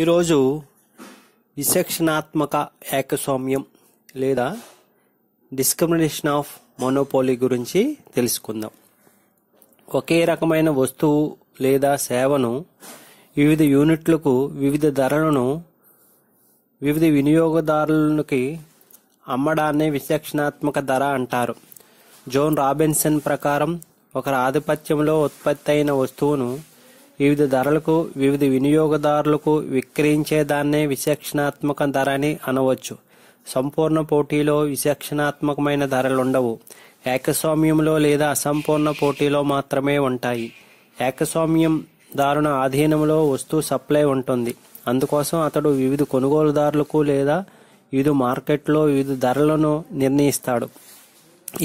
ఈరోజు విశక్షణాత్మక ఏకస్వామ్యం లేదా discrimination of monopoly గురించి తెలుసుకుందాం ఒకే రకమైన వస్తువు లేదా సేవను వివిధ యూనిట్లకు వివిధ ధరలను వివిధ వినియోగదారులకి అమ్మడాన్ని విశక్షణాత్మక ధర అంటారు జోన్ రాబిన్సన్ ప్రకారం ఒకరి ఆధిపత్యంలో ఉత్పత్తి అయిన వస్తువును వివిధ ధరలకు వివిధ వినియోగదారులకు విక్రయించేదాన్నే విచక్షణాత్మక ధర అని అనవచ్చు సంపూర్ణ పోటీలో ధరలు ఉండవు ఏకస్వామ్యంలో లేదా అసంపూర్ణ పోటీలో మాత్రమే ఉంటాయి ఏకస్వామ్యం దారుణ ఆధీనంలో వస్తువు సప్లై ఉంటుంది అందుకోసం అతడు వివిధ కొనుగోలుదారులకు లేదా వివిధ మార్కెట్లో వివిధ ధరలను నిర్ణయిస్తాడు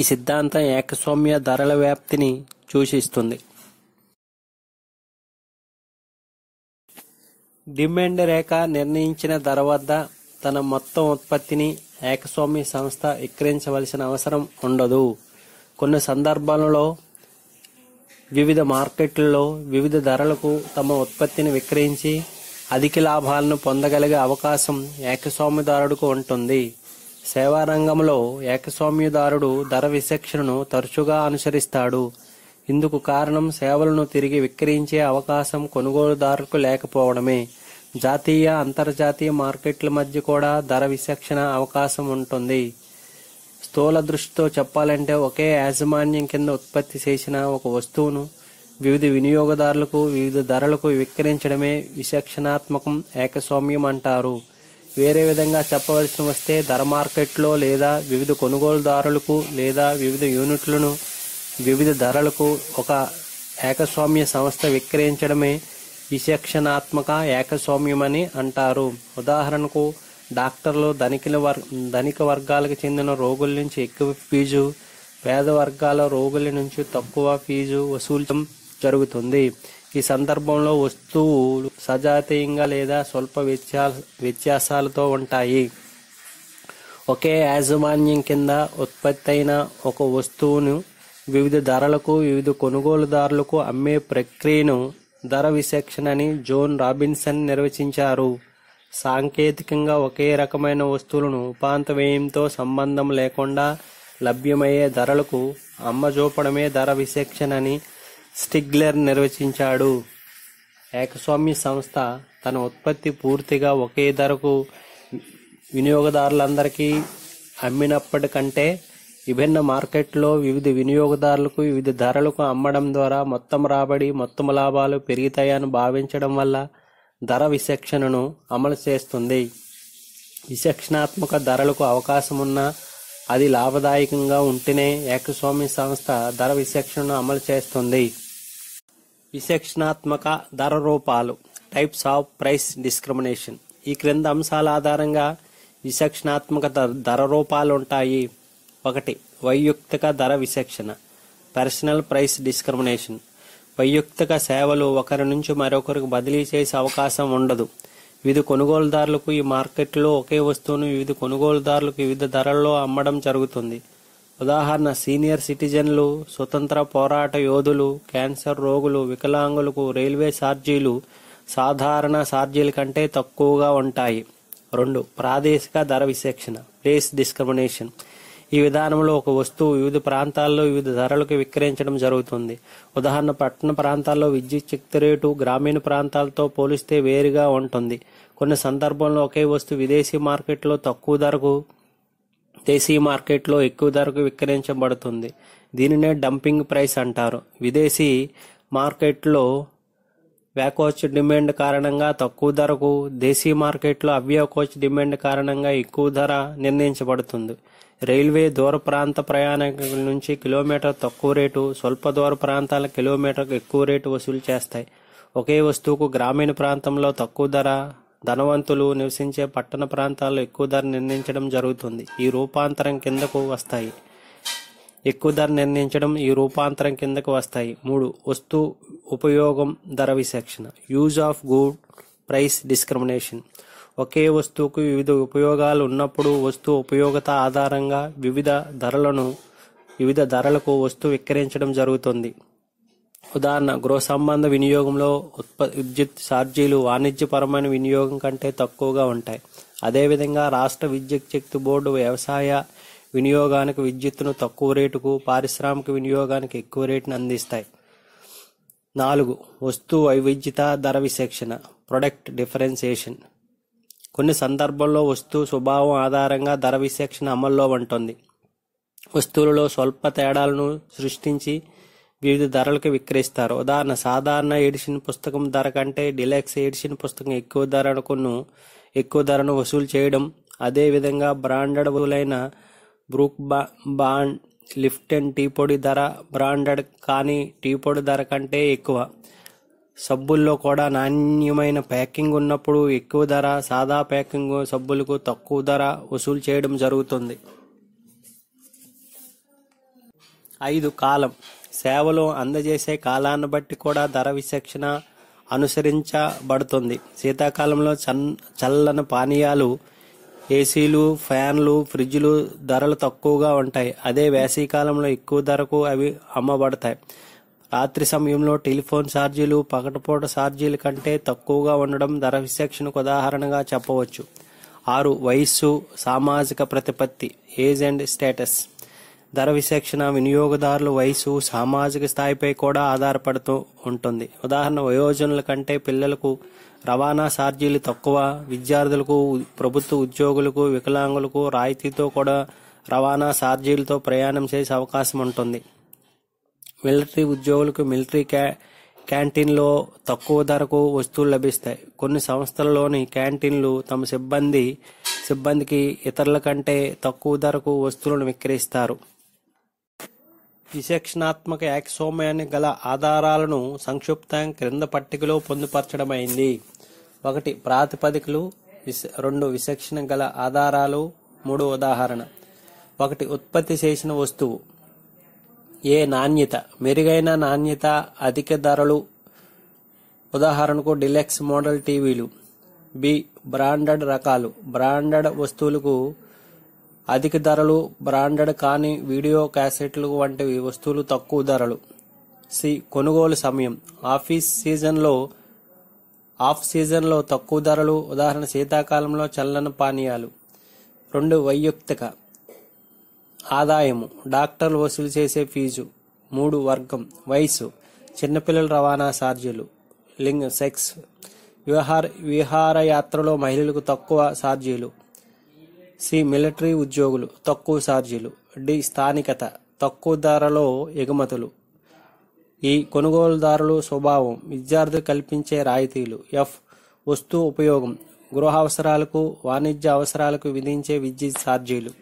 ఈ సిద్ధాంతం ఏకస్వామ్య ధరల వ్యాప్తిని సూచిస్తుంది డిమాండ్ రేఖ నిర్ణయించిన ధర వద్ద తన మొత్తం ఉత్పత్తిని ఏకస్వామ్య సంస్థ విక్రయించవలసిన అవసరం ఉండదు కొన్ని సందర్భాలలో వివిధ మార్కెట్లలో వివిధ ధరలకు తమ ఉత్పత్తిని విక్రయించి అధిక లాభాలను పొందగలిగే అవకాశం ఏకస్వామ్యదారుడికి ఉంటుంది సేవా రంగంలో ఏకస్వామ్యదారుడు ధర విశక్షణను తరచుగా అనుసరిస్తాడు ఇందుకు కారణం సేవలను తిరిగి విక్రయించే అవకాశం కొనుగోలుదారులకు లేకపోవడమే జాతీయ అంతర్జాతీయ మార్కెట్ల మధ్య కూడా ధర విచక్షణ అవకాశం ఉంటుంది స్థూల దృష్టితో చెప్పాలంటే ఒకే యాజమాన్యం కింద ఉత్పత్తి చేసిన ఒక వస్తువును వివిధ వినియోగదారులకు వివిధ ధరలకు విక్రయించడమే విశక్షణాత్మకం ఏకస్వామ్యం అంటారు వేరే విధంగా చెప్పవలసి వస్తే ధర మార్కెట్లో లేదా వివిధ కొనుగోలుదారులకు లేదా వివిధ యూనిట్లను వివిధ ధరలకు ఒక ఏకస్వామ్య సంస్థ విక్రయించడమే విశక్షణాత్మక ఏకస్వామ్యమని అంటారు ఉదాహరణకు డాక్టర్లు ధనికుల వర్ ధనిక వర్గాలకు చెందిన రోగుల నుంచి ఎక్కువ ఫీజు పేద వర్గాల రోగుల నుంచి తక్కువ ఫీజు వసూలు జరుగుతుంది ఈ సందర్భంలో వస్తువులు సజాతీయంగా లేదా స్వల్ప వ్యత్యా వ్యత్యాసాలతో ఉంటాయి ఒకే యాజమాన్యం కింద ఉత్పత్తి అయిన ఒక వస్తువును వివిధ ధరలకు వివిధ కొనుగోలుదారులకు అమ్మే ప్రక్రియను ధర విశేక్షణ అని జోన్ రాబిన్సన్ నిర్వచించారు సాంకేతికంగా ఒకే రకమైన వస్తువులను ఉపాంత వ్యయంతో సంబంధం లేకుండా లభ్యమయ్యే ధరలకు అమ్మ చూపడమే ధర విశేక్షణని అని స్టిగ్లర్ నిర్వచించాడు ఏకస్వామ్య సంస్థ తన ఉత్పత్తి పూర్తిగా ఒకే ధరకు వినియోగదారులందరికీ అమ్మినప్పటికంటే విభిన్న మార్కెట్లో వివిధ వినియోగదారులకు వివిధ ధరలకు అమ్మడం ద్వారా మొత్తం రాబడి మొత్తం లాభాలు పెరుగుతాయని భావించడం వల్ల ధర విశక్షణను అమలు చేస్తుంది విశక్షణాత్మక ధరలకు అవకాశం ఉన్నా అది లాభదాయకంగా ఉంటేనే ఏకస్వామి సంస్థ ధర విశక్షణను అమలు చేస్తుంది విశక్షణాత్మక ధర రూపాలు టైప్స్ ఆఫ్ ప్రైస్ డిస్క్రిమినేషన్ ఈ క్రింద అంశాల ఆధారంగా విశక్షణాత్మక ధర రూపాలు ఉంటాయి ఒకటి వైయుక్తిక ధర విశేషణ పర్సనల్ ప్రైస్ డిస్క్రిమినేషన్ వైయుక్తిక సేవలు ఒకరి నుంచి మరొకరికి బదిలీ చేసే అవకాశం ఉండదు వివిధ కొనుగోలుదారులకు ఈ మార్కెట్లో ఒకే వస్తువును వివిధ కొనుగోలుదారులకు వివిధ ధరల్లో అమ్మడం జరుగుతుంది ఉదాహరణ సీనియర్ సిటిజన్లు స్వతంత్ర పోరాట యోధులు క్యాన్సర్ రోగులు వికలాంగులకు రైల్వే ఛార్జీలు సాధారణ ఛార్జీల కంటే తక్కువగా ఉంటాయి రెండు ప్రాదేశిక ధర విశేషణ ప్లేస్ డిస్క్రిమినేషన్ ఈ విధానంలో ఒక వస్తువు వివిధ ప్రాంతాల్లో వివిధ ధరలకు విక్రయించడం జరుగుతుంది ఉదాహరణ పట్టణ ప్రాంతాల్లో విద్యుత్ శక్తి రేటు గ్రామీణ ప్రాంతాలతో పోలిస్తే వేరుగా ఉంటుంది కొన్ని సందర్భంలో ఒకే వస్తువు విదేశీ మార్కెట్లో తక్కువ ధరకు దేశీయ మార్కెట్లో ఎక్కువ ధరకు విక్రయించబడుతుంది దీనినే డంపింగ్ ప్రైస్ అంటారు విదేశీ మార్కెట్లో వ్యాకోచ్ డిమాండ్ కారణంగా తక్కువ ధరకు దేశీయ మార్కెట్లో అవ్యాకోచ్ డిమాండ్ కారణంగా ఎక్కువ ధర నిర్ణయించబడుతుంది రైల్వే దూర ప్రాంత ప్రయాణికుల నుంచి కిలోమీటర్ తక్కువ రేటు స్వల్ప దూర ప్రాంతాల కిలోమీటర్కు ఎక్కువ రేటు వసూలు చేస్తాయి ఒకే వస్తువుకు గ్రామీణ ప్రాంతంలో తక్కువ ధర ధనవంతులు నివసించే పట్టణ ప్రాంతాల్లో ఎక్కువ ధర నిర్ణయించడం జరుగుతుంది ఈ రూపాంతరం కిందకు వస్తాయి ఎక్కువ ధర నిర్ణయించడం ఈ రూపాంతరం కిందకు వస్తాయి మూడు వస్తు ఉపయోగం ధర విశేషణ use of good price discrimination ఒకే వస్తువుకు వివిధ ఉపయోగాలు ఉన్నప్పుడు వస్తువు ఉపయోగత ఆధారంగా వివిధ ధరలను వివిధ ధరలకు వస్తువు విక్రయించడం జరుగుతుంది ఉదాహరణ గృహ సంబంధ వినియోగంలో ఉత్ప విద్యుత్ ఛార్జీలు వాణిజ్యపరమైన వినియోగం కంటే తక్కువగా ఉంటాయి అదేవిధంగా రాష్ట్ర విద్యుత్ శక్తి బోర్డు వ్యవసాయ వినియోగానికి విద్యుత్తును తక్కువ రేటుకు పారిశ్రామిక వినియోగానికి ఎక్కువ రేటును అందిస్తాయి నాలుగు వస్తువు వైవిధ్యత ధర విశేషణ ప్రొడక్ట్ డిఫరెన్సియేషన్ కొన్ని సందర్భాల్లో వస్తువు స్వభావం ఆధారంగా ధర విశేషణ అమల్లో ఉంటుంది వస్తువులలో స్వల్ప తేడాలను సృష్టించి వివిధ ధరలకు విక్రయిస్తారు ఉదాహరణ సాధారణ ఎడిషన్ పుస్తకం ధర కంటే డిలాక్స్ ఎడిషన్ పుస్తకం ఎక్కువ అనుకున్న ఎక్కువ ధరను వసూలు చేయడం అదేవిధంగా బ్రాండెడ్ వదులైన బ్రూక్ బా బాండ్ లిఫ్టెన్ టీ పొడి ధర బ్రాండెడ్ కానీ టీ పొడి ధర కంటే ఎక్కువ సబ్బుల్లో కూడా నాణ్యమైన ప్యాకింగ్ ఉన్నప్పుడు ఎక్కువ ధర సాదా ప్యాకింగ్ సబ్బులకు తక్కువ ధర వసూలు చేయడం జరుగుతుంది ఐదు కాలం సేవలు అందజేసే కాలాన్ని బట్టి కూడా ధర విశక్షణ అనుసరించబడుతుంది శీతాకాలంలో చన్ చల్లని పానీయాలు ఏసీలు ఫ్యాన్లు ఫ్రిడ్జ్లు ధరలు తక్కువగా ఉంటాయి అదే వేసవికాలంలో ఎక్కువ ధరకు అవి అమ్మబడతాయి రాత్రి సమయంలో టెలిఫోన్ ఛార్జీలు పగటపూట ఛార్జీల కంటే తక్కువగా ఉండడం ధర విశక్షణకు ఉదాహరణగా చెప్పవచ్చు ఆరు వయస్సు సామాజిక ప్రతిపత్తి ఏజ్ అండ్ స్టేటస్ ధర విశక్షణ వినియోగదారుల వయసు సామాజిక స్థాయిపై కూడా ఆధారపడుతూ ఉంటుంది ఉదాహరణ వయోజనుల కంటే పిల్లలకు రవాణా ఛార్జీలు తక్కువ విద్యార్థులకు ప్రభుత్వ ఉద్యోగులకు వికలాంగులకు రాయితీతో కూడా రవాణా ఛార్జీలతో ప్రయాణం చేసే అవకాశం ఉంటుంది మిలిటరీ ఉద్యోగులకు మిలిటరీ క్యా క్యాంటీన్లో తక్కువ ధరకు వస్తువులు లభిస్తాయి కొన్ని సంస్థలలోని క్యాంటీన్లు తమ సిబ్బంది సిబ్బందికి ఇతరుల కంటే తక్కువ ధరకు వస్తువులను విక్రయిస్తారు విశేషణాత్మక యాక్సోమయాన్ని గల ఆధారాలను సంక్షిప్తంగా క్రింద పట్టికలో పొందుపరచడమైంది ఒకటి ప్రాతిపదికలు విశ రెండు విశేషణ గల ఆధారాలు మూడు ఉదాహరణ ఒకటి ఉత్పత్తి చేసిన వస్తువు ఏ నాణ్యత మెరుగైన నాణ్యత అధిక ధరలు ఉదాహరణకు డిలెక్స్ మోడల్ టీవీలు బి బ్రాండెడ్ రకాలు బ్రాండెడ్ వస్తువులకు అధిక ధరలు బ్రాండెడ్ కాని వీడియో క్యాసెట్లు వంటివి వస్తువులు తక్కువ ధరలు సి కొనుగోలు సమయం ఆఫీస్ సీజన్లో ఆఫ్ సీజన్లో తక్కువ ధరలు ఉదాహరణ శీతాకాలంలో చల్లని పానీయాలు రెండు వైయక్తిక ఆదాయము డాక్టర్లు వసూలు చేసే ఫీజు మూడు వర్గం వయసు చిన్నపిల్లల రవాణా ఛార్జీలు లింగ సెక్స్ విహార విహారయాత్రలో మహిళలకు తక్కువ ఛార్జీలు సి మిలిటరీ ఉద్యోగులు తక్కువ ఛార్జీలు డి స్థానికత తక్కువ ధరలో ఎగుమతులు ఈ కొనుగోలుదారులు స్వభావం విద్యార్థులు కల్పించే రాయితీలు ఎఫ్ వస్తు ఉపయోగం గృహ అవసరాలకు వాణిజ్య అవసరాలకు విధించే విద్యుత్ ఛార్జీలు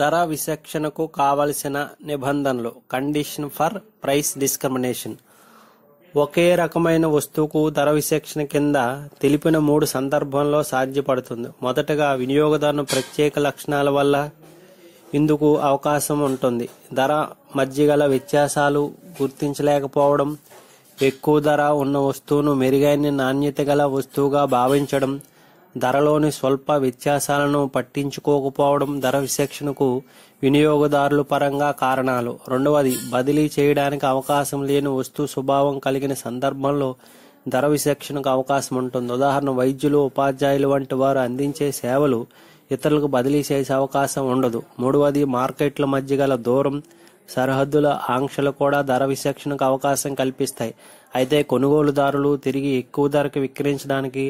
ధర విశక్షణకు కావలసిన నిబంధనలు కండిషన్ ఫర్ ప్రైస్ డిస్క్రిమినేషన్ ఒకే రకమైన వస్తువుకు ధర విశక్షణ కింద తెలిపిన మూడు సందర్భంలో సాధ్యపడుతుంది మొదటగా వినియోగదారుని ప్రత్యేక లక్షణాల వల్ల ఇందుకు అవకాశం ఉంటుంది ధర మధ్యగల వ్యత్యాసాలు గుర్తించలేకపోవడం ఎక్కువ ధర ఉన్న వస్తువును మెరుగైన నాణ్యత గల వస్తువుగా భావించడం ధరలోని స్వల్ప వ్యత్యాసాలను పట్టించుకోకపోవడం ధర విశేషణకు వినియోగదారుల పరంగా కారణాలు రెండవది బదిలీ చేయడానికి అవకాశం లేని వస్తు స్వభావం కలిగిన సందర్భంలో ధర విశేషణకు అవకాశం ఉంటుంది ఉదాహరణ వైద్యులు ఉపాధ్యాయులు వంటి వారు అందించే సేవలు ఇతరులకు బదిలీ చేసే అవకాశం ఉండదు మూడవది మార్కెట్ల మధ్య గల దూరం సరిహద్దుల ఆంక్షలు కూడా ధర విశక్షణకు అవకాశం కల్పిస్తాయి అయితే కొనుగోలుదారులు తిరిగి ఎక్కువ ధరకు విక్రయించడానికి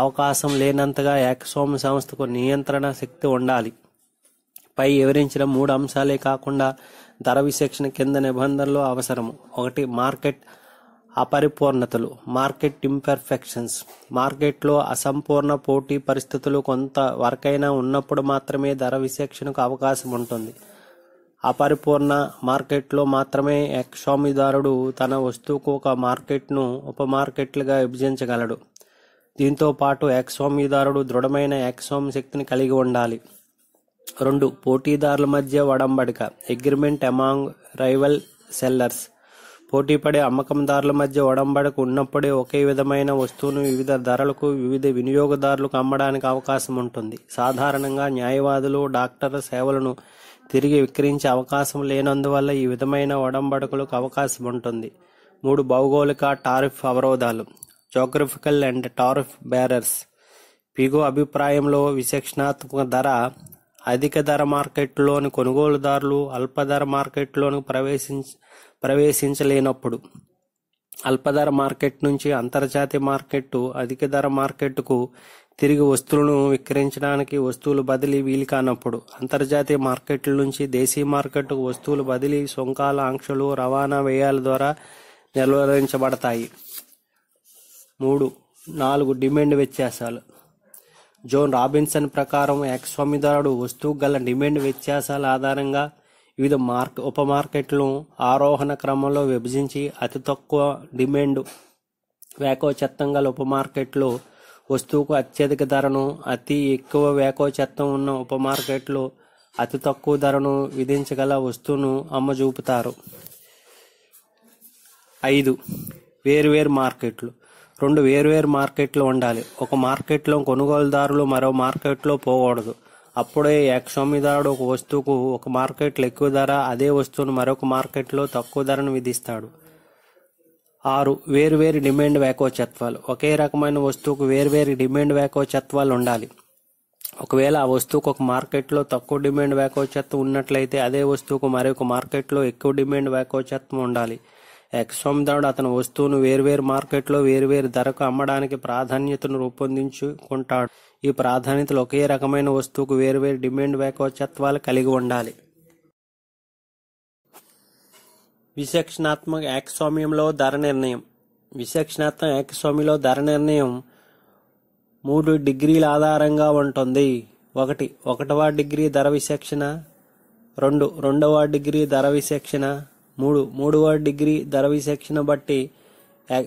అవకాశం లేనంతగా ఏకస్వామ్య సంస్థకు నియంత్రణ శక్తి ఉండాలి పై వివరించిన మూడు అంశాలే కాకుండా ధర విశేషణ కింద నిబంధనలు అవసరము ఒకటి మార్కెట్ అపరిపూర్ణతలు మార్కెట్ ఇంపర్ఫెక్షన్స్ మార్కెట్లో అసంపూర్ణ పోటీ పరిస్థితులు కొంత వరకైనా ఉన్నప్పుడు మాత్రమే ధర విశేషణకు అవకాశం ఉంటుంది అపరిపూర్ణ మార్కెట్లో మాత్రమే యక్షామిదారుడు తన వస్తువుకు ఒక మార్కెట్ను ఉప మార్కెట్లుగా విభజించగలడు దీంతో పాటు యాక్స్వామ్యదారుడు దృఢమైన యాక్స్వామ్య శక్తిని కలిగి ఉండాలి రెండు పోటీదారుల మధ్య వడంబడిక అగ్రిమెంట్ అమాంగ్ రైవల్ సెల్లర్స్ పోటీపడే అమ్మకందారుల మధ్య ఒడంబడకు ఉన్నప్పుడే ఒకే విధమైన వస్తువును వివిధ ధరలకు వివిధ వినియోగదారులకు అమ్మడానికి అవకాశం ఉంటుంది సాధారణంగా న్యాయవాదులు డాక్టర్ల సేవలను తిరిగి విక్రయించే అవకాశం లేనందువల్ల ఈ విధమైన ఒడంబడకలకు అవకాశం ఉంటుంది మూడు భౌగోళిక టారిఫ్ అవరోధాలు geographical and tariff barriers Pigou అభిప్రాయంలో విశేషణాత్మక ధర అధిక ధర మార్కెట్లోని కొనుగోలుదారులు అల్ప ధర మార్కెట్లోని ప్రవేశించ ప్రవేశించలేనప్పుడు ధర మార్కెట్ నుంచి అంతర్జాతీయ మార్కెట్ అధిక ధర మార్కెట్కు తిరిగి వస్తువులను విక్రయించడానికి వస్తువులు బదిలీ వీలు కానప్పుడు అంతర్జాతీయ మార్కెట్ల నుంచి దేశీయ మార్కెట్కు వస్తువులు బదిలీ సొంకాల ఆంక్షలు రవాణా వ్యయాల ద్వారా నిర్వహించబడతాయి మూడు నాలుగు డిమాండ్ వ్యత్యాసాలు జోన్ రాబిన్సన్ ప్రకారం యాక్స్వామిదారుడు వస్తువు గల డిమాండ్ వ్యత్యాసాల ఆధారంగా వివిధ మార్క్ ఉప మార్కెట్లను ఆరోహణ క్రమంలో విభజించి అతి తక్కువ డిమాండ్ వేకోచత్తం గల ఉప మార్కెట్లో వస్తువుకు అత్యధిక ధరను అతి ఎక్కువ వేకోచత్తం ఉన్న ఉప మార్కెట్లో అతి తక్కువ ధరను విధించగల వస్తువును అమ్మజూపుతారు ఐదు వేరువేరు మార్కెట్లు రెండు వేరువేరు మార్కెట్లు ఉండాలి ఒక మార్కెట్లో కొనుగోలుదారులు మరో మార్కెట్లో పోకూడదు అప్పుడే యక్షమిదాడు ఒక వస్తువుకు ఒక మార్కెట్లో ఎక్కువ ధర అదే వస్తువును మరొక మార్కెట్లో తక్కువ ధరను విధిస్తాడు ఆరు వేరువేరు డిమాండ్ వేకోచత్వాలు ఒకే రకమైన వస్తువుకు వేరువేరు డిమాండ్ వేకోచత్వాలు ఉండాలి ఒకవేళ ఆ వస్తువుకు ఒక మార్కెట్లో తక్కువ డిమాండ్ వేకోచత్వం ఉన్నట్లయితే అదే వస్తువుకు మరొక మార్కెట్లో ఎక్కువ డిమాండ్ వేకోచత్వం ఉండాలి దాడు అతని వస్తువును వేర్వేరు మార్కెట్లో వేర్వేరు ధరకు అమ్మడానికి ప్రాధాన్యతను రూపొందించుకుంటాడు ఈ ప్రాధాన్యతలు ఒకే రకమైన వస్తువుకు వేర్వేరు డిమాండ్ వేకవచత్వాలు కలిగి ఉండాలి విశక్షణాత్మక యాక్స్వామ్యంలో ధర నిర్ణయం విశక్షణాత్మక యాక్స్వామ్యంలో ధర నిర్ణయం మూడు డిగ్రీల ఆధారంగా ఉంటుంది ఒకటి ఒకటవ డిగ్రీ ధర విశక్షణ రెండు రెండవ డిగ్రీ ధర విశక్షణ మూడు మూడవ డిగ్రీ ధర విశేషణ బట్టి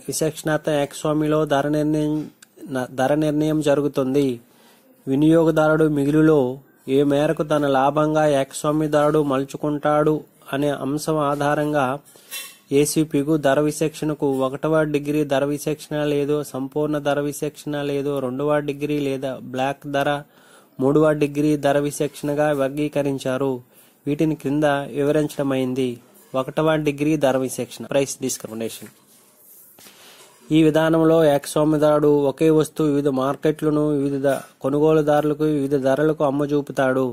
విశక్షణత యాక్స్వామిలో ధర నిర్ణయం ధర నిర్ణయం జరుగుతుంది వినియోగదారుడు మిగులులో ఏ మేరకు తన లాభంగా యాక్స్వామిదారుడు మలుచుకుంటాడు అనే అంశం ఆధారంగా ఏసీపీకు ధర విశేషణకు ఒకటవ డిగ్రీ ధర విశేషణ లేదో సంపూర్ణ ధర విశేషణ లేదో రెండవ డిగ్రీ లేదా బ్లాక్ ధర మూడవ డిగ్రీ ధర విశేషణగా వర్గీకరించారు వీటిని క్రింద వివరించడమైంది ఒకటవ డిగ్రీ ధర విశేషణ ప్రైస్ డిస్క్రిమినేషన్ ఈ విధానంలో యాక్స్వామిదారుడు ఒకే వస్తువు వివిధ మార్కెట్లను వివిధ కొనుగోలుదారులకు వివిధ ధరలకు అమ్మజూపుతాడు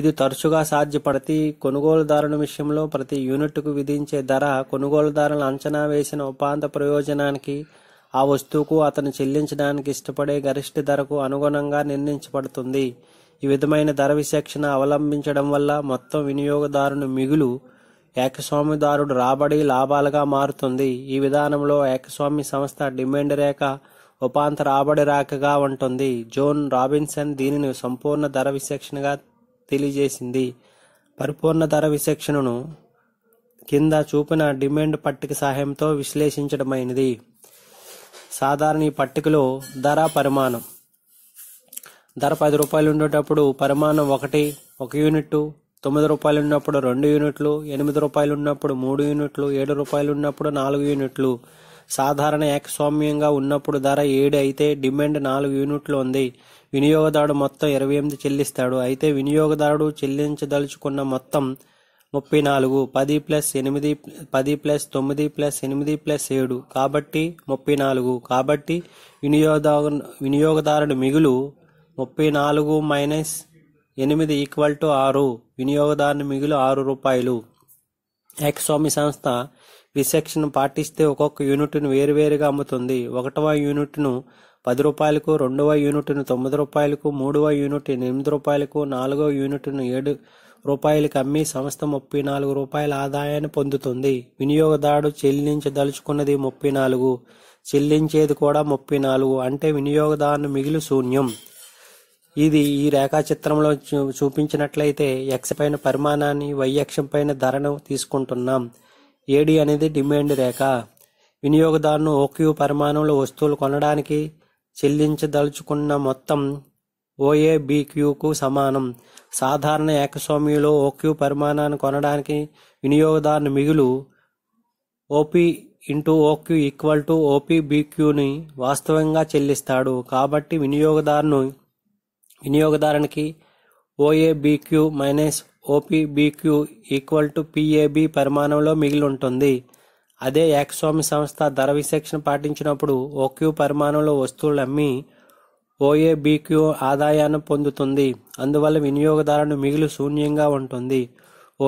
ఇది తరచుగా సాధ్యపడి కొనుగోలుదారుని విషయంలో ప్రతి యూనిట్కు విధించే ధర కొనుగోలుదారులు అంచనా వేసిన ఉపాంత ప్రయోజనానికి ఆ వస్తువుకు అతను చెల్లించడానికి ఇష్టపడే గరిష్ట ధరకు అనుగుణంగా నిర్ణయించబడుతుంది ఈ విధమైన ధర విశేషణ అవలంబించడం వల్ల మొత్తం వినియోగదారుని మిగులు ఏకస్వామిదారుడు రాబడి లాభాలుగా మారుతుంది ఈ విధానంలో ఏకస్వామి సంస్థ డిమాండ్ రేఖ ఉపాంత రాబడి రాకగా ఉంటుంది జోన్ రాబిన్సన్ దీనిని సంపూర్ణ ధర విశేషణగా తెలియజేసింది పరిపూర్ణ ధర విశేషణను కింద చూపిన డిమాండ్ పట్టిక సహాయంతో విశ్లేషించడమైనది సాధారణ ఈ పట్టికలో ధర పరిమాణం ధర పది రూపాయలు ఉండేటప్పుడు పరిమాణం ఒకటి ఒక యూనిట్ తొమ్మిది రూపాయలు ఉన్నప్పుడు రెండు యూనిట్లు ఎనిమిది రూపాయలు ఉన్నప్పుడు మూడు యూనిట్లు ఏడు రూపాయలు ఉన్నప్పుడు నాలుగు యూనిట్లు సాధారణ ఏకస్వామ్యంగా ఉన్నప్పుడు ధర ఏడు అయితే డిమాండ్ నాలుగు యూనిట్లు ఉంది వినియోగదారుడు మొత్తం ఇరవై ఎనిమిది చెల్లిస్తాడు అయితే వినియోగదారుడు చెల్లించదలుచుకున్న మొత్తం ముప్పై నాలుగు పది ప్లస్ ఎనిమిది పది ప్లస్ తొమ్మిది ప్లస్ ఎనిమిది ప్లస్ ఏడు కాబట్టి ముప్పై నాలుగు కాబట్టి వినియోగదారు వినియోగదారుడు మిగులు ముప్పై నాలుగు మైనస్ ఎనిమిది ఈక్వల్ టు ఆరు వినియోగదారుని మిగులు ఆరు రూపాయలు ఎక్స్వామి సంస్థ విశక్షను పాటిస్తే ఒక్కొక్క యూనిట్ను వేరువేరుగా అమ్ముతుంది ఒకటవ యూనిట్ను పది రూపాయలకు రెండవ యూనిట్ను తొమ్మిది రూపాయలకు మూడవ యూనిట్ ఎనిమిది రూపాయలకు నాలుగవ యూనిట్ను ఏడు రూపాయలకు అమ్మి సంస్థ ముప్పై నాలుగు రూపాయల ఆదాయాన్ని పొందుతుంది వినియోగదారుడు చెల్లించదలుచుకున్నది ముప్పై నాలుగు చెల్లించేది కూడా ముప్పై నాలుగు అంటే వినియోగదారుని మిగిలి శూన్యం ఇది ఈ రేఖా చిత్రంలో చూపించినట్లయితే ఎక్స్ పైన పరిమాణాన్ని వై పైన ధరను తీసుకుంటున్నాం ఏడి అనేది డిమాండ్ రేఖ వినియోగదారును ఓక్యూ పరిమాణంలో వస్తువులు కొనడానికి చెల్లించదలుచుకున్న మొత్తం ఓఏబిక్యూకు సమానం సాధారణ ఏకస్వామ్యులో ఓక్యూ పరిమాణాన్ని కొనడానికి వినియోగదారుని మిగులు OP into OQ equal to బీక్యూని వాస్తవంగా చెల్లిస్తాడు కాబట్టి వినియోగదారును వినియోగదారునికి OABQ minus OPBQ equal to PAB పరిమాణంలో మిగిలి ఉంటుంది అదే యాక్స్వామి సంస్థ ధర విశేషణ పాటించినప్పుడు ఓక్యూ పరిమాణంలో వస్తువులు అమ్మి ఓఏబీక్యూ ఆదాయాన్ని పొందుతుంది అందువల్ల వినియోగదారుని మిగులు శూన్యంగా ఉంటుంది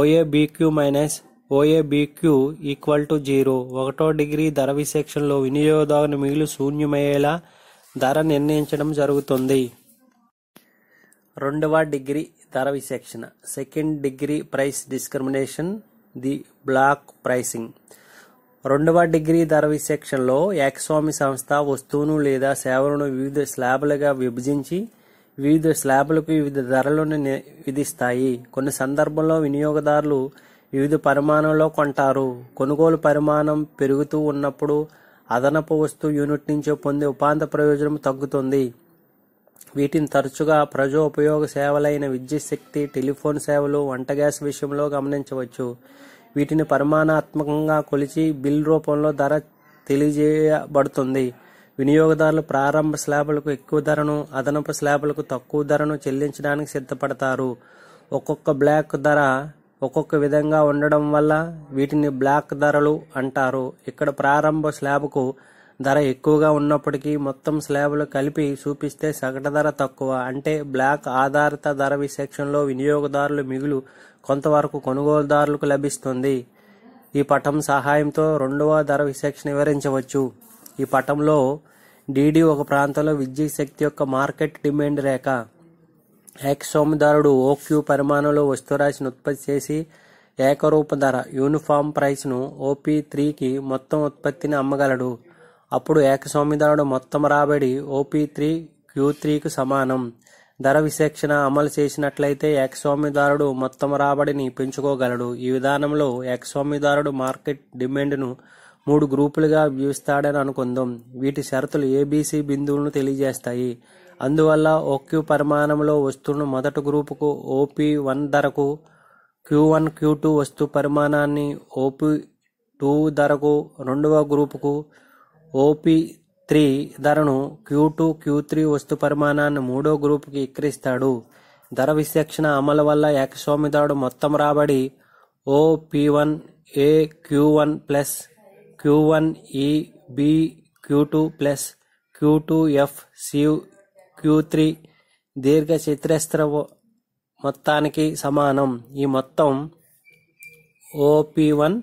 OABQ minus OABQ equal to zero ఒకటో డిగ్రీ ధర విశేషణలో వినియోగదారుని మిగులు శూన్యమయ్యేలా ధర నిర్ణయించడం జరుగుతుంది రెండవ డిగ్రీ ధర విశేషణ second degree price discrimination the block pricing రెండవ డిగ్రీ ధర విశేషణలో యాక్స్వామి సంస్థ వస్తువును లేదా సేవలను వివిధ స్లాబులుగా విభజించి వివిధ స్లాబ్లకు వివిధ ధరలను విధిస్తాయి కొన్ని సందర్భంలో వినియోగదారులు వివిధ పరిమాణంలో కొంటారు కొనుగోలు పరిమాణం పెరుగుతూ ఉన్నప్పుడు అదనపు వస్తువు యూనిట్ నుంచి పొందే ఉపాంత ప్రయోజనం తగ్గుతుంది వీటిని తరచుగా ప్రజోపయోగ సేవలైన విద్యుత్ శక్తి టెలిఫోన్ సేవలు వంట గ్యాస్ విషయంలో గమనించవచ్చు వీటిని పరిమాణాత్మకంగా కొలిచి బిల్ రూపంలో ధర తెలియజేయబడుతుంది వినియోగదారులు ప్రారంభ స్లాబులకు ఎక్కువ ధరను అదనపు స్లాబులకు తక్కువ ధరను చెల్లించడానికి సిద్ధపడతారు ఒక్కొక్క బ్లాక్ ధర ఒక్కొక్క విధంగా ఉండడం వల్ల వీటిని బ్లాక్ ధరలు అంటారు ఇక్కడ ప్రారంభ స్లాబ్కు ధర ఎక్కువగా ఉన్నప్పటికీ మొత్తం స్లాబ్లు కలిపి చూపిస్తే సగటు ధర తక్కువ అంటే బ్లాక్ ఆధారిత ధర విశేషంలో వినియోగదారులు మిగులు కొంతవరకు కొనుగోలుదారులకు లభిస్తుంది ఈ పటం సహాయంతో రెండవ ధర విశేషణ వివరించవచ్చు ఈ పటంలో డిడి ఒక ప్రాంతంలో విద్యుత్ శక్తి యొక్క మార్కెట్ డిమాండ్ రేఖ ఎక్స్ ఓక్యూ పరిమాణంలో వస్తురాశిని ఉత్పత్తి చేసి ఏకరూప ధర యూనిఫామ్ ప్రైస్ను ఓపీ త్రీకి మొత్తం ఉత్పత్తిని అమ్మగలడు అప్పుడు ఏకస్వామిదానుడు మొత్తం రాబడి ఓపీ త్రీ క్యూ త్రీకు సమానం ధర విశేక్షణ అమలు చేసినట్లయితే ఏకస్వామిదారుడు మొత్తం రాబడిని పెంచుకోగలడు ఈ విధానంలో ఏకస్వామిదారుడు మార్కెట్ డిమాండ్ను మూడు గ్రూపులుగా వ్యూస్తాడని అనుకుందాం వీటి షరతులు ఏబీసీ బిందువులను తెలియజేస్తాయి అందువల్ల క్యూ పరిమాణంలో వస్తువును మొదటి గ్రూపుకు ఓపీ వన్ ధరకు క్యూ వన్ క్యూ టూ వస్తు పరిమాణాన్ని ఓపీ టూ ధరకు రెండవ గ్రూపుకు ఓపీ త్రీ ధరను క్యూ టూ క్యూ త్రీ వస్తు పరిమాణాన్ని మూడో గ్రూపుకి ఎక్కిరిస్తాడు ధర విశ్లేషణ అమలు వల్ల ఏకస్వామిదాడు మొత్తం రాబడి OP one A Q one plus Q one E B Q two plus Q two F C Q three దీర్ఘ చిత్రస్త్ర మొత్తానికి సమానం ఈ మొత్తం OP one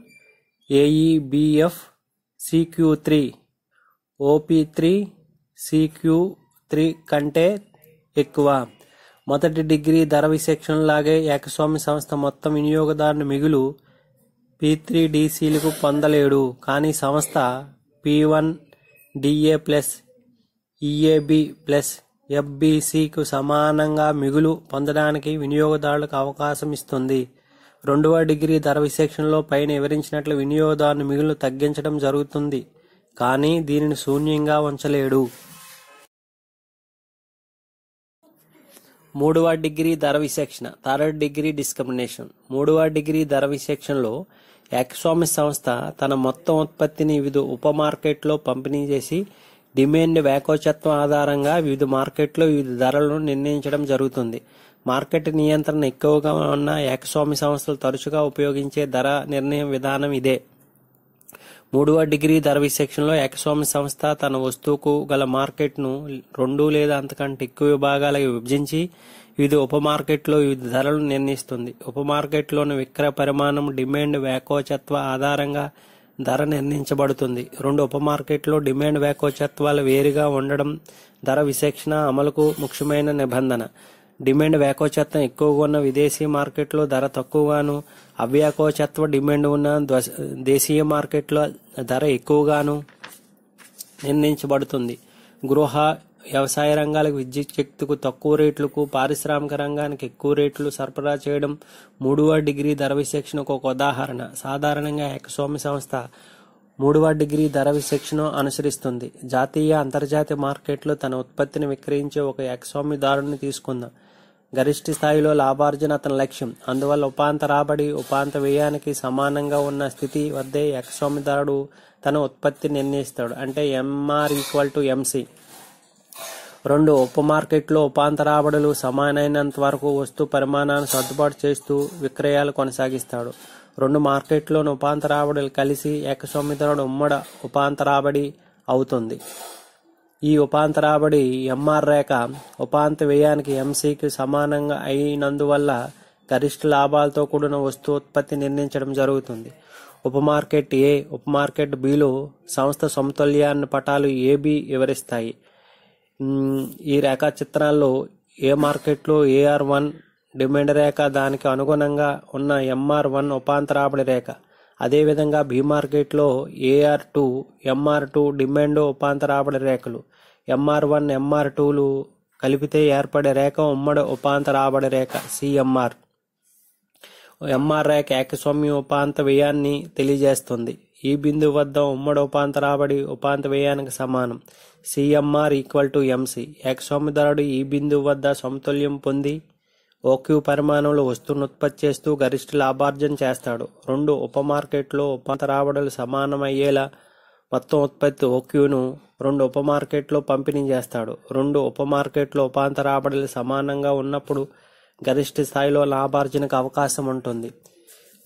AEBF CQ three OP three CQ three కంటే ఎక్కువ మొదటి డిగ్రీ ధర విశేషణ లాగే ఏకస్వామి సంస్థ మొత్తం వినియోగదారుని మిగులు పీ త్రీ డీసీలకు పొందలేడు కానీ సంస్థ P one DA plus EAB plus ఎఫ్బిసికు సమానంగా మిగులు పొందడానికి వినియోగదారులకు అవకాశం ఇస్తుంది రెండవ డిగ్రీ ధర విశేషణలో పైన వివరించినట్లు వినియోగదారుని మిగులు తగ్గించడం జరుగుతుంది కానీ దీనిని శూన్యంగా ఉంచలేడు మూడవ డిగ్రీ ధర విశేషణ థర్డ్ డిగ్రీ డిస్క్రిమినేషన్ మూడవ డిగ్రీ ధర విశేషణలో యాక్స్వామి సంస్థ తన మొత్తం ఉత్పత్తిని వివిధ ఉప మార్కెట్లో పంపిణీ చేసి డిమాండ్ వేకోచత్వం ఆధారంగా వివిధ మార్కెట్లో వివిధ ధరలను నిర్ణయించడం జరుగుతుంది మార్కెట్ నియంత్రణ ఎక్కువగా ఉన్న ఏకస్వామి సంస్థలు తరచుగా ఉపయోగించే ధర నిర్ణయం విధానం ఇదే మూడవ డిగ్రీ ధర విశేషంలో ఎకస్వామి సంస్థ తన వస్తువుకు గల మార్కెట్ను రెండు లేదా అంతకంటే ఎక్కువ విభాగాలకు విభజించి వివిధ ఉప మార్కెట్లో వివిధ ధరలను నిర్ణయిస్తుంది ఉప మార్కెట్లోని విక్రయ పరిమాణం డిమాండ్ వేకోచత్వ ఆధారంగా ధర నిర్ణయించబడుతుంది రెండు ఉప మార్కెట్లో డిమాండ్ వేకోచత్వాలు వేరుగా ఉండడం ధర విశేషణ అమలుకు ముఖ్యమైన నిబంధన డిమాండ్ వ్యాకోచత్వం ఎక్కువగా ఉన్న విదేశీ మార్కెట్లో ధర తక్కువగాను అవ్యాకోచత్వ డిమాండ్ ఉన్న దేశీయ మార్కెట్లో ధర ఎక్కువగాను నిర్ణయించబడుతుంది గృహ వ్యవసాయ రంగాలకు విద్యుత్ శక్తికు తక్కువ రేట్లకు పారిశ్రామిక రంగానికి ఎక్కువ రేట్లు సరఫరా చేయడం మూడవ డిగ్రీ ధర విశేషణకు ఒక ఉదాహరణ సాధారణంగా ఏకస్వామి సంస్థ మూడవ డిగ్రీ ధర విశేషణ అనుసరిస్తుంది జాతీయ అంతర్జాతీయ మార్కెట్లో తన ఉత్పత్తిని విక్రయించే ఒక యాక్స్వామిదారుని తీసుకుందాం గరిష్ట స్థాయిలో లాభార్జన అతని లక్ష్యం అందువల్ల ఉపాంత రాబడి ఉపాంత వ్యయానికి సమానంగా ఉన్న స్థితి వద్దే యక్స్వామిదారుడు తన ఉత్పత్తి నిర్ణయిస్తాడు అంటే ఎంఆర్ ఈక్వల్ టు ఎంసి రెండు ఉప మార్కెట్లో ఉపాంత రాబడులు సమానైనంత వరకు వస్తు పరిమాణాన్ని సర్దుబాటు చేస్తూ విక్రయాలు కొనసాగిస్తాడు రెండు మార్కెట్లోని ఉపాంత రాబడులు కలిసి ఏకస్వామితనుడు ఉమ్మడ ఉపాంత రాబడి అవుతుంది ఈ ఉపాంత రాబడి ఎంఆర్ రేఖ ఉపాంత వ్యయానికి ఎంసీకి సమానంగా అయినందువల్ల గరిష్ట లాభాలతో కూడిన వస్తు ఉత్పత్తి నిర్ణయించడం జరుగుతుంది ఉప మార్కెట్ ఏ ఉప మార్కెట్ బిలో సంస్థ సమతుల్యాన్ని పటాలు ఏబి వివరిస్తాయి ఈ రేఖా చిత్రాల్లో ఏ మార్కెట్లో ఏఆర్ వన్ డిమాండ్ రేఖ దానికి అనుగుణంగా ఉన్న ఎంఆర్ వన్ ఉపాంతరాబడి రేఖ అదేవిధంగా బి మార్కెట్లో AR two MR two demand రాబడి రేఖలు ఎంఆర్ వన్ ఎంఆర్ టూలు కలిపితే ఏర్పడే రేఖ ఉమ్మడి ఉపాంత రాబడి రేఖ సిఎంఆర్ ఎంఆర్ రేఖ ఏకస్వామ్య ఉపాంత వ్యయాన్ని తెలియజేస్తుంది ఈ బిందువు వద్ద ఉమ్మడి ఉపాంత రాబడి ఉపాంత వ్యయానికి సమానం సిఎంఆర్ ఈక్వల్ టు ఎంసి ఏకస్వామ్యదారుడు ఈ బిందువు వద్ద సమతుల్యం పొంది ఓక్యూ పరిమాణంలో వస్తువును ఉత్పత్తి చేస్తూ గరిష్ట లాభార్జన చేస్తాడు రెండు ఉప మార్కెట్లో ఉపాంత రాబడులు సమానమయ్యేలా మొత్తం ఉత్పత్తి ఓక్యూను రెండు ఉప మార్కెట్లో పంపిణీ చేస్తాడు రెండు ఉప మార్కెట్లో ఉపాంత రాబడులు సమానంగా ఉన్నప్పుడు గరిష్ట స్థాయిలో లాభార్జనకు అవకాశం ఉంటుంది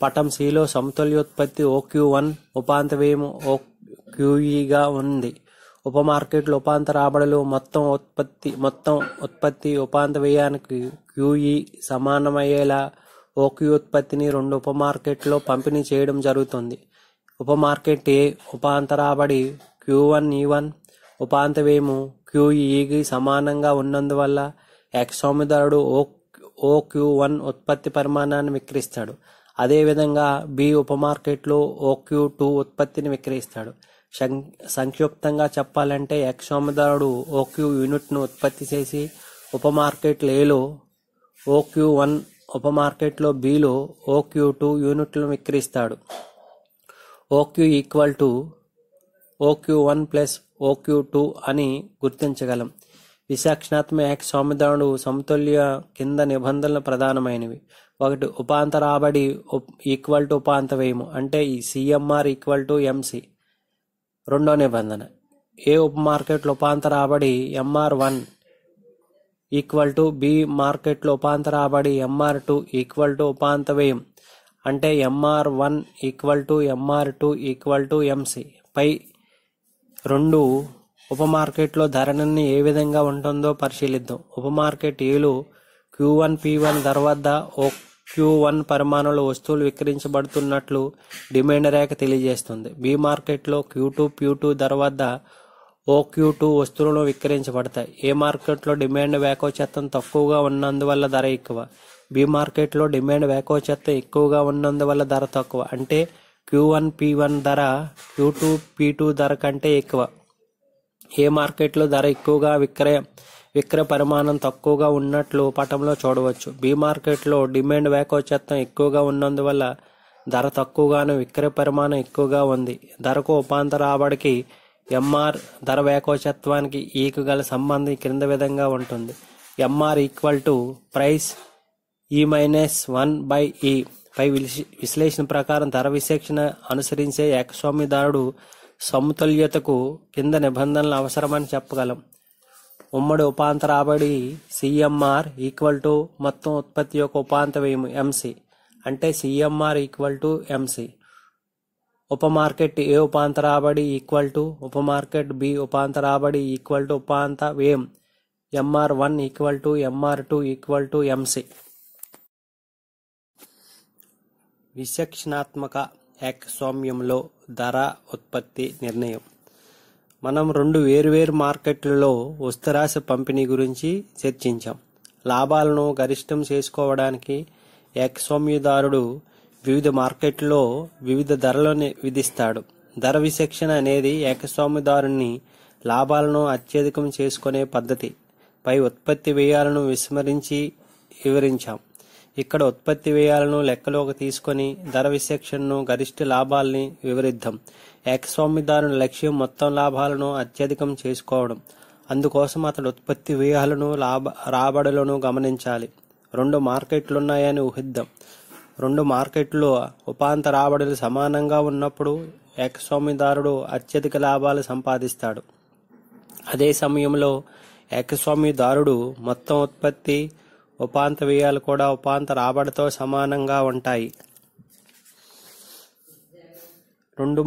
పటం సిలో సమతుల్యోత్పత్తి ఓక్యూ వన్ ఉపాంత వ్యయం క్యూఈగా ఉంది ఉప మార్కెట్లో ఉపాంత రాబడులు మొత్తం ఉత్పత్తి మొత్తం ఉత్పత్తి ఉపాంత వ్యయానికి క్యూఈ సమానమయ్యేలా ఓక్యూ ఉత్పత్తిని రెండు ఉప మార్కెట్లో పంపిణీ చేయడం జరుగుతుంది మార్కెట్ ఏ ಉಪಾಂತರ బడి క్యూ వన్ ఈ వన్ ఉపాంతవేము క్యూ ఈకి సమానంగా ఉన్నందువల్ల యక్షోమిధరుడు ఓ ఓ క్యూ వన్ ఉత్పత్తి పరిమాణాన్ని విక్రిస్తాడు అదేవిధంగా బి ఉప మార్కెట్లో ఓ క్యూ టూ ఉత్పత్తిని విక్రయిస్తాడు సంక్షిప్తంగా చెప్పాలంటే యక్షోమిధరుడు ఓ క్యూ యూనిట్ను ఉత్పత్తి చేసి ఉప మార్కెట్ ఏలో ఓ క్యూ వన్ ఉప మార్కెట్లో బిలో ఓ క్యూ టూ యూనిట్లను విక్రయిస్తాడు OQ equal to one plus OQ two అని గుర్తించగలం విశాక్షణాత్మక సామెదాడు సమతుల్య కింద నిబంధనలు ప్రధానమైనవి ఒకటి ఉపాంత రాబడి ఈక్వల్ టు ఉపాంత వ్యయము అంటే ఈ సిఎంఆర్ ఈక్వల్ టు ఎంసి రెండో నిబంధన ఏ ఉప మార్కెట్లో ఉపాంత రాబడి MR one equal to B మార్కెట్లో ఉపాంత రాబడి ఎంఆర్ టూ ఈక్వల్ టు ఉపాంత వ్యయం అంటే MR one equal to MR two equal to MC పై రెండు ఉప మార్కెట్లో ధరని ఏ విధంగా ఉంటుందో పరిశీలిద్దాం ఉప మార్కెట్ ఏలు క్యూ వన్ పి వన్ ధర వద్ద ఓ క్యూ వన్ పరిమాణంలో వస్తువులు విక్రయించబడుతున్నట్లు డిమాండ్ రేఖ తెలియజేస్తుంది బి మార్కెట్లో క్యూ టూ ప్యూ టూ ధర వద్ద ఓ క్యూ టూ వస్తువులను విక్రయించబడతాయి ఏ మార్కెట్లో డిమాండ్ వేకో తక్కువగా ఉన్నందువల్ల ధర ఎక్కువ బి మార్కెట్లో డిమాండ్ వేకో చెత్త ఎక్కువగా ఉన్నందువల్ల ధర తక్కువ అంటే క్యూ వన్ పి వన్ ధర క్యూ టూ పి టూ ధర కంటే ఎక్కువ ఏ మార్కెట్లో ధర ఎక్కువగా విక్రయ విక్రయ పరిమాణం తక్కువగా ఉన్నట్లు పటంలో చూడవచ్చు బి మార్కెట్లో డిమాండ్ వేకో చేత ఎక్కువగా ఉన్నందువల్ల ధర తక్కువగాను విక్రయ పరిమాణం ఎక్కువగా ఉంది ధరకు ఉపాంతర రాబడికి ఎంఆర్ ధర వేకోచత్వానికి ఈకు గల సంబంధం క్రింద విధంగా ఉంటుంది MR equal to price E minus one by E పై విశ్లేషణ ప్రకారం ధర విశేషణ అనుసరించే ఏకస్వామిదారుడు సమతుల్యతకు కింద నిబంధనలు అవసరమని చెప్పగలం ఉమ్మడి ఉపాంత రాబడి సిఎంఆర్ ఈక్వల్ టు మొత్తం ఉత్పత్తి యొక్క ఉపాంత వ్యయం ఎంసి అంటే సిఎంఆర్ ఈక్వల్ టు ఎంసి ఉప మార్కెట్ ఏ ఉపాంత రాబడి ఈక్వల్ టు ఉప మార్కెట్ బి ఉపాంత రాబడి ఈక్వల్ టు ఉపాంత వేమ్ MR one equal to MR two equal to MC విశక్షణాత్మక యాక్స్వామ్యంలో ధర ఉత్పత్తి నిర్ణయం మనం రెండు వేరువేరు మార్కెట్లలో వస్తురాశి పంపిణీ గురించి చర్చించాం లాభాలను గరిష్టం చేసుకోవడానికి యాక్స్వామ్యదారుడు వివిధ మార్కెట్లో వివిధ ధరలను విధిస్తాడు ధర విశక్షణ అనేది ఏకస్వామిదారుని లాభాలను అత్యధికం చేసుకునే పద్ధతి పై ఉత్పత్తి వ్యయాలను విస్మరించి వివరించాం ఇక్కడ ఉత్పత్తి వ్యయాలను లెక్కలోకి తీసుకొని ధర విశేషణను గరిష్ట లాభాల్ని వివరిద్దాం ఏకస్వామిదారుని లక్ష్యం మొత్తం లాభాలను అత్యధికం చేసుకోవడం అందుకోసం అతడు ఉత్పత్తి వ్యయాలను లాభ రాబడులను గమనించాలి రెండు మార్కెట్లున్నాయని ఊహిద్దాం రెండు మార్కెట్లు ఉపాంత రాబడులు సమానంగా ఉన్నప్పుడు ఏకస్వామిదారుడు అత్యధిక లాభాలు సంపాదిస్తాడు అదే సమయంలో ఏకస్వామిదారుడు మొత్తం ఉత్పత్తి ఉపాంత వ్యయాలు కూడా ఉపాంత రాబడితో సమానంగా ఉంటాయి రెండు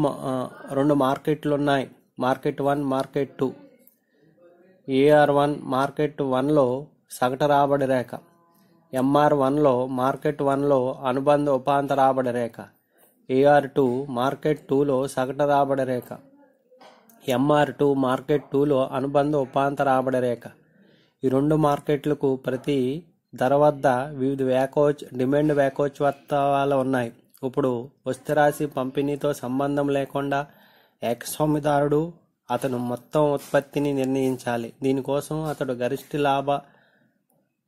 రెండు మార్కెట్లు ఉన్నాయి market one market two AR one market వన్లో సగటు రాబడి రేఖ ఎంఆర్ వన్లో మార్కెట్ వన్లో అనుబంధ ఉపాంత రాబడి రేఖ ఏఆర్ టూ మార్కెట్ టూలో సగటు రాబడి రేఖ ఎంఆర్ టూ మార్కెట్ టూలో అనుబంధ ఉపాంత రాబడి రేఖ ఈ రెండు మార్కెట్లకు ప్రతి ధర వద్ద వివిధ వ్యాకోచ్ డిమాండ్ వ్యాకోత్సవాలు ఉన్నాయి ఇప్పుడు వస్తురాశి పంపిణీతో సంబంధం లేకుండా ఏకస్వామిదారుడు అతను మొత్తం ఉత్పత్తిని నిర్ణయించాలి దీనికోసం అతడు గరిష్ట లాభ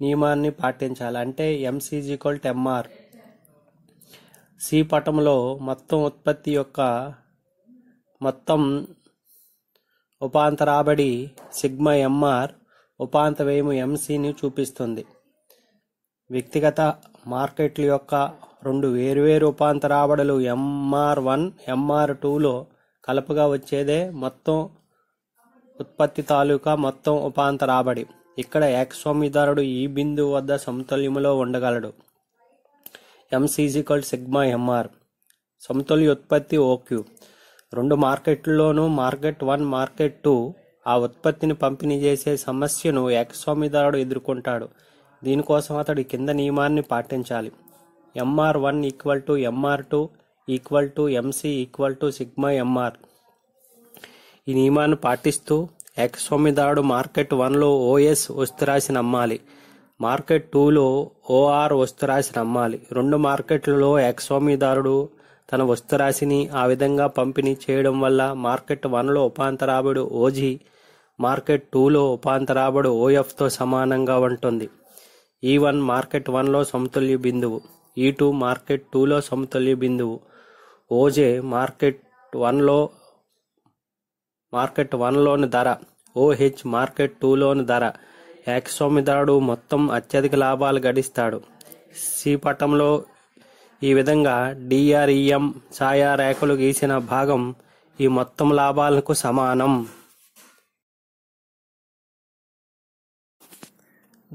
నియమాన్ని పాటించాలి అంటే ఎంసీజీ కోల్ట్ ఎంఆర్ సి పటంలో మొత్తం ఉత్పత్తి యొక్క మొత్తం ఉపాంత రాబడి సిగ్మా ఎంఆర్ ఉపాంత వేయము ఎంసీని చూపిస్తుంది వ్యక్తిగత మార్కెట్ల యొక్క రెండు ఉపాంత రాబడులు ఎంఆర్ వన్ ఎంఆర్ టూలో కలపగా వచ్చేదే మొత్తం ఉత్పత్తి తాలూకా మొత్తం ఉపాంత రాబడి ఇక్కడ యాక్స్వామిదారుడు ఈ బిందువు వద్ద సమతుల్యములో ఉండగలడు ఎంసీజికల్ సిగ్మా ఎంఆర్ సమతుల్య ఉత్పత్తి ఓక్యూ రెండు మార్కెట్లలోనూ మార్కెట్ వన్ మార్కెట్ టూ ఆ ఉత్పత్తిని పంపిణీ చేసే సమస్యను యాక్స్వామిదారుడు ఎదుర్కొంటాడు దీనికోసం అతడు కింద నియమాన్ని పాటించాలి MR one equal to MR two equal to MC equal to sigma MR ఈ నియమాన్ని పాటిస్తూ ఎక్స్వామిదాడు మార్కెట్ వన్లో ఓఎస్ వస్తు అమ్మాలి నమ్మాలి మార్కెట్ టూలో ఓఆర్ వస్తు అమ్మాలి నమ్మాలి రెండు మార్కెట్లలో ఎక్స్వామిదారుడు తన వస్తురాశిని ఆ విధంగా పంపిణీ చేయడం వల్ల మార్కెట్ వన్లో ఉపాంతరాబడు ఓజీ మార్కెట్ టూలో ఉపాంతరాబడు ఓఎఫ్తో సమానంగా ఉంటుంది ఈ e వన్ మార్కెట్ వన్లో సమతుల్య బిందువు ఈ e టూ మార్కెట్ టూలో సమతుల్య బిందువు ఓజే మార్కెట్ వన్లో మార్కెట్ వన్లోని ధర ఓహెచ్ మార్కెట్ టూలోని ధర యాక్స్వామిదాడు మొత్తం అత్యధిక లాభాలు గడిస్తాడు సి పటంలో ఈ విధంగా డిఆర్ఈఎం e ఛాయా రేఖలు గీసిన భాగం ఈ మొత్తం లాభాలకు సమానం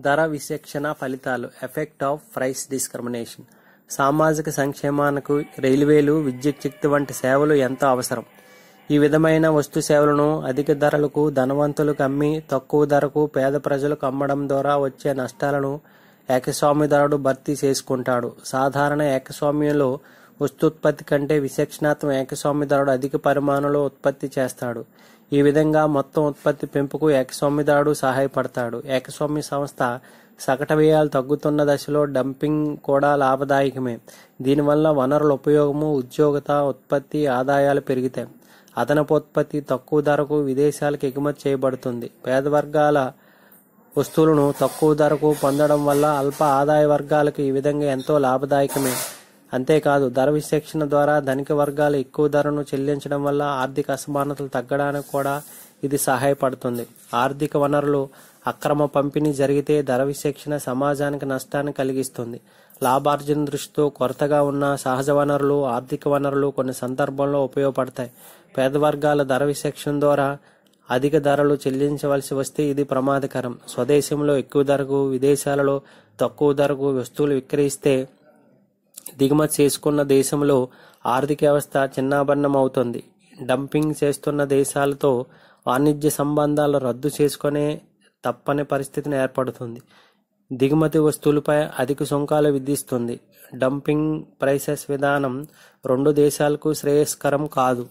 ధర విశేషణ ఫలితాలు ఎఫెక్ట్ ఆఫ్ ప్రైస్ డిస్క్రిమినేషన్ సామాజిక సంక్షేమానికి రైల్వేలు విద్యుత్ శక్తి వంటి సేవలు ఎంతో అవసరం ఈ విధమైన వస్తు సేవలను అధిక ధరలకు ధనవంతులకు అమ్మి తక్కువ ధరకు పేద ప్రజలకు అమ్మడం ద్వారా వచ్చే నష్టాలను ఏకస్వామ్యదారుడు భర్తీ చేసుకుంటాడు సాధారణ ఏకస్వామ్యంలో ఉత్పత్తి కంటే విశేషణాత్మ ఏకస్వామ్యదారుడు అధిక పరిమాణంలో ఉత్పత్తి చేస్తాడు ఈ విధంగా మొత్తం ఉత్పత్తి పెంపుకు ఎకస్వామిదారుడు సహాయపడతాడు ఎకస్వామి సంస్థ సగట వ్యయాలు తగ్గుతున్న దశలో డంపింగ్ కూడా లాభదాయకమే దీనివల్ల వనరుల ఉపయోగము ఉద్యోగత ఉత్పత్తి ఆదాయాలు పెరిగితాయి అదనపు ఉత్పత్తి తక్కువ ధరకు విదేశాలకు ఎగుమతి చేయబడుతుంది పేద వర్గాల వస్తువులను తక్కువ ధరకు పొందడం వల్ల అల్ప ఆదాయ వర్గాలకు ఈ విధంగా ఎంతో లాభదాయకమే అంతేకాదు ధర విశ్లేషణ ద్వారా ధనిక వర్గాలు ఎక్కువ ధరను చెల్లించడం వల్ల ఆర్థిక అసమానతలు తగ్గడానికి కూడా ఇది సహాయపడుతుంది ఆర్థిక వనరులు అక్రమ పంపిణీ జరిగితే ధర విశ్లేషణ సమాజానికి నష్టాన్ని కలిగిస్తుంది లాభార్జన దృష్టితో కొరతగా ఉన్న సహజ వనరులు ఆర్థిక వనరులు కొన్ని సందర్భంలో ఉపయోగపడతాయి పేద వర్గాల ధర విశ్లేషణ ద్వారా అధిక ధరలు చెల్లించవలసి వస్తే ఇది ప్రమాదకరం స్వదేశంలో ఎక్కువ ధరకు విదేశాలలో తక్కువ ధరకు వస్తువులు విక్రయిస్తే దిగుమతి చేసుకున్న దేశంలో ఆర్థిక వ్యవస్థ అవుతుంది డంపింగ్ చేస్తున్న దేశాలతో వాణిజ్య సంబంధాలు రద్దు చేసుకునే తప్పని పరిస్థితిని ఏర్పడుతుంది దిగుమతి వస్తువులపై అధిక సుంకాలు విధిస్తుంది డంపింగ్ ప్రైసెస్ విధానం రెండు దేశాలకు శ్రేయస్కరం కాదు